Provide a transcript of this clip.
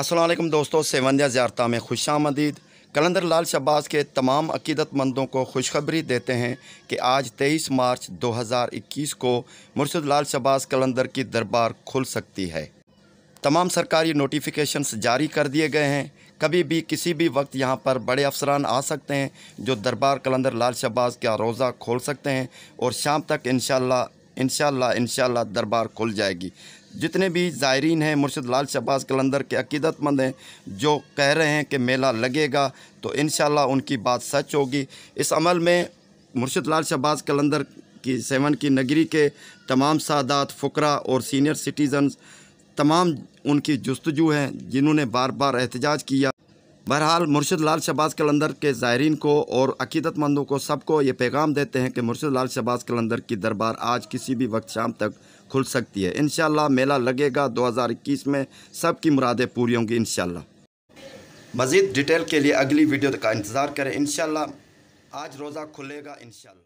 असलम दोस्तों सेवंदिया ज़्यारता में खुश आमदीद कलंदर लाल शब्बाज के तमाम अकीदतमंदों को खुशखबरी देते हैं कि आज 23 मार्च 2021 को मुर्शद लाल शब्बाज कलंदर की दरबार खुल सकती है तमाम सरकारी नोटिफिकेशंस जारी कर दिए गए हैं कभी भी किसी भी वक्त यहाँ पर बड़े अफसरान आ सकते हैं जो दरबार कलंदर लाल शब्बाज का रोज़ा खोल सकते हैं और शाम तक इन शह इन दरबार खुल जाएगी जितने भी ज़ायरीन हैं मुर्शद लाल शहबाज कलंदर के अकीदतमंद हैं जो कह रहे हैं कि मेला लगेगा तो इन उनकी बात सच होगी इस अमल में मुर्शद लाल शहबाज कलंदर की सेवन की नगरी के तमाम सादात फ़करा और सीनियर सिटीजन तमाम उनकी जस्तजू हैं जिन्होंने बार बार एहतजाज किया बहरहाल मुर्शद लाल शहबाज कलंदर के ज़ायरीन को और अकीदतमंदों को सबको ये पैगाम देते हैं कि मुर्शद लाल शहबाज कलंदर की दरबार आज किसी भी वक्त शाम तक खुल सकती है इन मेला लगेगा 2021 में सबकी मुरादें पूरी होंगी इन मज़ीद डिटेल के लिए अगली वीडियो का इंतज़ार करें इन आज रोज़ा खुलेगा इन